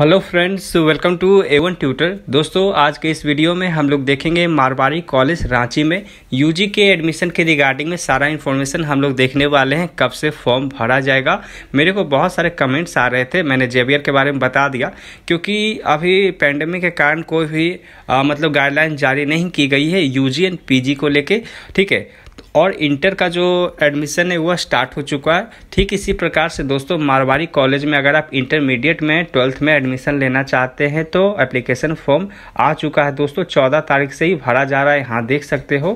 hello friends welcome to A one tutor दोस्तों आज के इस वीडियो में हम लोग देखेंगे मारवाड़ी कॉलेज रांची में यूजी के एडमिशन के रिगार्डिंग में सारा इन्फॉर्मेशन हम लोग देखने वाले हैं कब से फॉर्म भरा जाएगा मेरे को बहुत सारे कमेंट्स आ रहे थे मैंने जेवियर के बारे में बता दिया क्योंकि अभी पैंडमिक के कारण कोई भी आ, मतलब गाइडलाइन जारी नहीं की गई है यू एंड पी को लेकर ठीक है और इंटर का जो एडमिशन है वह स्टार्ट हो चुका है ठीक इसी प्रकार से दोस्तों मारवाड़ी कॉलेज में अगर आप इंटरमीडिएट में ट्वेल्थ में एडमिशन लेना चाहते हैं तो एप्लीकेशन फॉर्म आ चुका है दोस्तों चौदह तारीख से ही भरा जा रहा है यहाँ देख सकते हो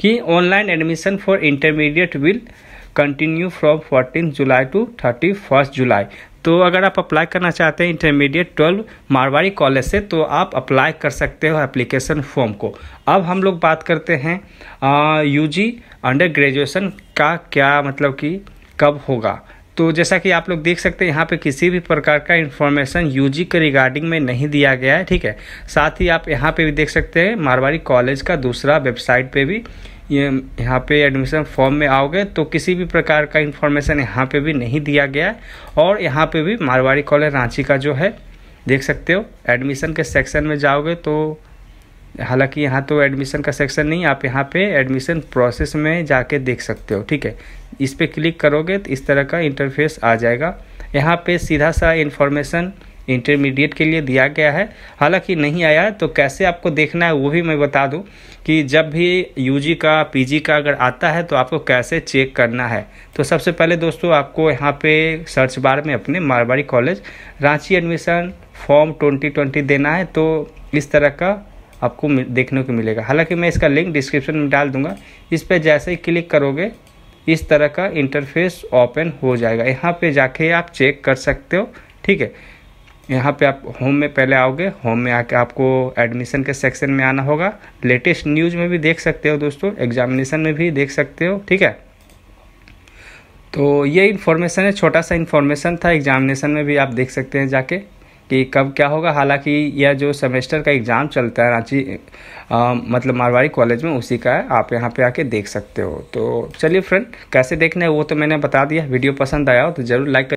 कि online admission for intermediate will continue from fourteen July to thirty first July तो अगर आप अप्लाई करना चाहते हैं इंटरमीडिएट ट्वेल्व मारवाड़ी कॉलेज से तो आप अप्लाई कर सकते हो एप्लीकेशन फॉर्म को अब हम लोग बात करते हैं यू जी अंडर ग्रेजुएसन का क्या मतलब कि कब होगा तो जैसा कि आप लोग देख सकते हैं यहाँ पे किसी भी प्रकार का इन्फॉर्मेशन यूजी के रिगार्डिंग में नहीं दिया गया है ठीक है साथ ही आप यहाँ पे भी देख सकते हैं मारवाड़ी कॉलेज का दूसरा वेबसाइट पे भी ये यहाँ पे एडमिशन फॉर्म में आओगे तो किसी भी प्रकार का इन्फॉर्मेशन यहाँ पे भी नहीं दिया गया है और यहाँ पर भी मारवाड़ी कॉलेज रांची का जो है देख सकते हो एडमिशन के सेक्शन में जाओगे तो हालांकि यहाँ तो एडमिशन का सेक्शन नहीं आप यहाँ पे एडमिशन प्रोसेस में जाके देख सकते हो ठीक है इस पर क्लिक करोगे तो इस तरह का इंटरफेस आ जाएगा यहाँ पे सीधा सा इन्फॉर्मेशन इंटरमीडिएट के लिए दिया गया है हालांकि नहीं आया तो कैसे आपको देखना है वो भी मैं बता दूँ कि जब भी यू का पी का अगर आता है तो आपको कैसे चेक करना है तो सबसे पहले दोस्तों आपको यहाँ पर सर्च बार में अपने Marwari college Ranchi admission form twenty देना है तो इस तरह का आपको देखने को मिलेगा हालांकि मैं इसका लिंक डिस्क्रिप्शन में डाल दूंगा इस पर जैसे ही क्लिक करोगे इस तरह का इंटरफेस ओपन हो जाएगा यहाँ पे जाके आप चेक कर सकते हो ठीक है यहाँ पे आप होम में पहले आओगे होम में आके आपको एडमिशन के सेक्शन में आना होगा लेटेस्ट न्यूज़ में भी देख सकते हो दोस्तों एग्जामिनेशन में भी देख सकते हो ठीक है तो ये इन्फॉर्मेशन है छोटा सा इन्फॉर्मेशन था एग्जामिनेशन में भी आप देख सकते हैं जाके कि कब क्या होगा हालांकि यह जो सेमेस्टर का एग्ज़ाम चलता है रांची मतलब मारवाड़ी कॉलेज में उसी का है आप यहाँ पे आके देख सकते हो तो चलिए फ्रेंड कैसे देखना है वो तो मैंने बता दिया वीडियो पसंद आया हो तो ज़रूर लाइक